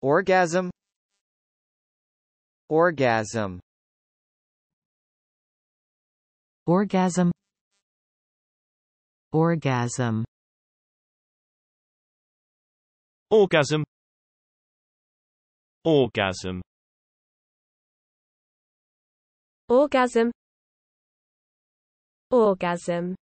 orgasm orgasm orgasm orgasm orgasm orgasm orgasm orgasm